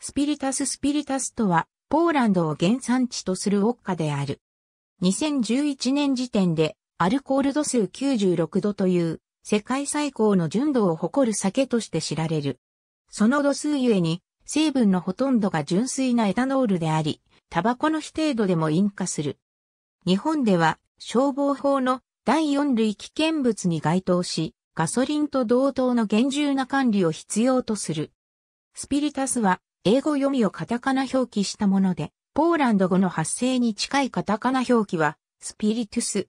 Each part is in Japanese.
スピリタス・スピリタスとは、ポーランドを原産地とするウォッカである。2011年時点で、アルコール度数96度という、世界最高の純度を誇る酒として知られる。その度数ゆえに、成分のほとんどが純粋なエタノールであり、タバコの非程度でも引火する。日本では、消防法の第4類危険物に該当し、ガソリンと同等の厳重な管理を必要とする。スピリタスは英語読みをカタカナ表記したもので、ポーランド語の発生に近いカタカナ表記は、スピリトゥス。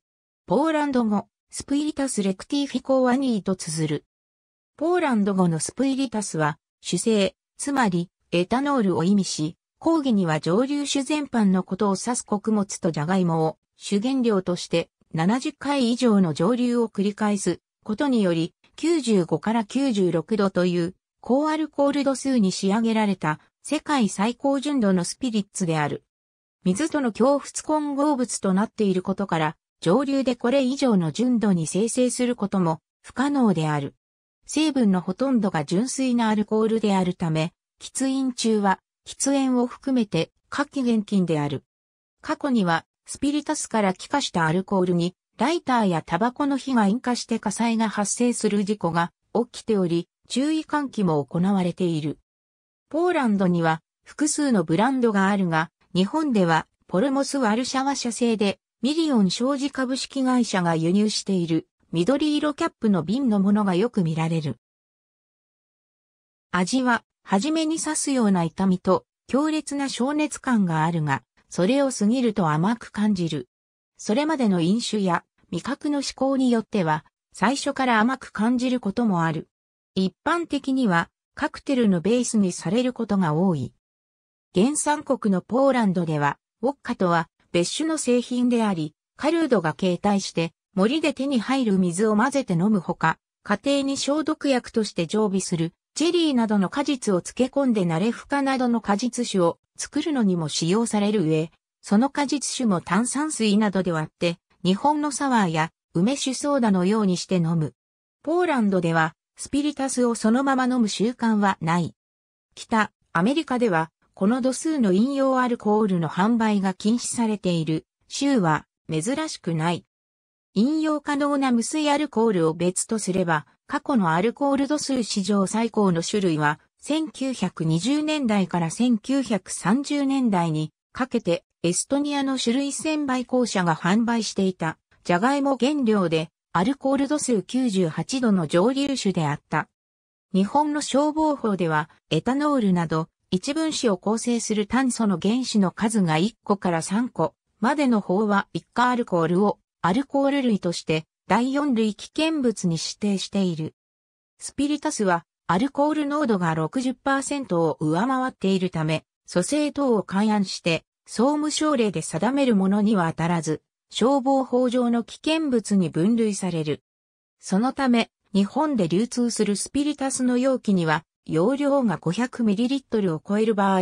ポーランド語、スプイリタスレクティフィコワニーと綴る。ポーランド語のスプイリタスは、主成、つまり、エタノールを意味し、講義には蒸留酒全般のことを指す穀物とジャガイモを主原料として70回以上の上流を繰り返すことにより95から96度という高アルコール度数に仕上げられた世界最高純度のスピリッツである。水との共物混合物となっていることから、上流でこれ以上の純度に生成することも不可能である。成分のほとんどが純粋なアルコールであるため、喫煙中は喫煙を含めて火気厳禁である。過去にはスピリタスから気化したアルコールにライターやタバコの火が引火して火災が発生する事故が起きており、注意喚起も行われている。ポーランドには複数のブランドがあるが、日本ではポルモスワルシャワ社製でミリオン商事株式会社が輸入している緑色キャップの瓶のものがよく見られる。味は、はじめに刺すような痛みと強烈な消熱感があるが、それを過ぎると甘く感じる。それまでの飲酒や味覚の思考によっては、最初から甘く感じることもある。一般的には、カクテルのベースにされることが多い。原産国のポーランドでは、ウォッカとは別種の製品であり、カルードが携帯して森で手に入る水を混ぜて飲むほか、家庭に消毒薬として常備するチェリーなどの果実を漬け込んでナレ深などの果実酒を作るのにも使用される上、その果実酒も炭酸水などで割って、日本のサワーや梅酒ソーダのようにして飲む。ポーランドではスピリタスをそのまま飲む習慣はない。北、アメリカでは、この度数の飲用アルコールの販売が禁止されている、州は珍しくない。飲用可能な無水アルコールを別とすれば、過去のアルコール度数史上最高の種類は、1920年代から1930年代にかけてエストニアの種類1000倍が販売していたジャガイモ原料でアルコール度数98度の蒸留酒であった。日本の消防法では、エタノールなど、一分子を構成する炭素の原子の数が1個から3個までの方は一価アルコールをアルコール類として第4類危険物に指定している。スピリタスはアルコール濃度が60%を上回っているため、蘇生等を勘案して、総務省令で定めるものには当たらず、消防法上の危険物に分類される。そのため、日本で流通するスピリタスの容器には、容量が 500ml を超える場合、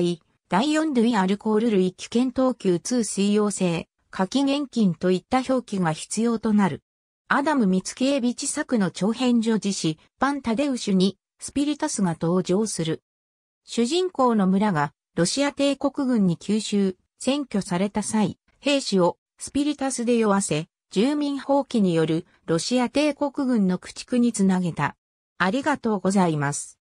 第4類アルコール類危険等級2水溶性、下気現金といった表記が必要となる。アダム・ミツケービチ作の長編女自誌、パンタデウシュに、スピリタスが登場する。主人公の村が、ロシア帝国軍に吸収、占拠された際、兵士をスピリタスで酔わせ、住民放棄によるロシア帝国軍の駆逐につなげた。ありがとうございます。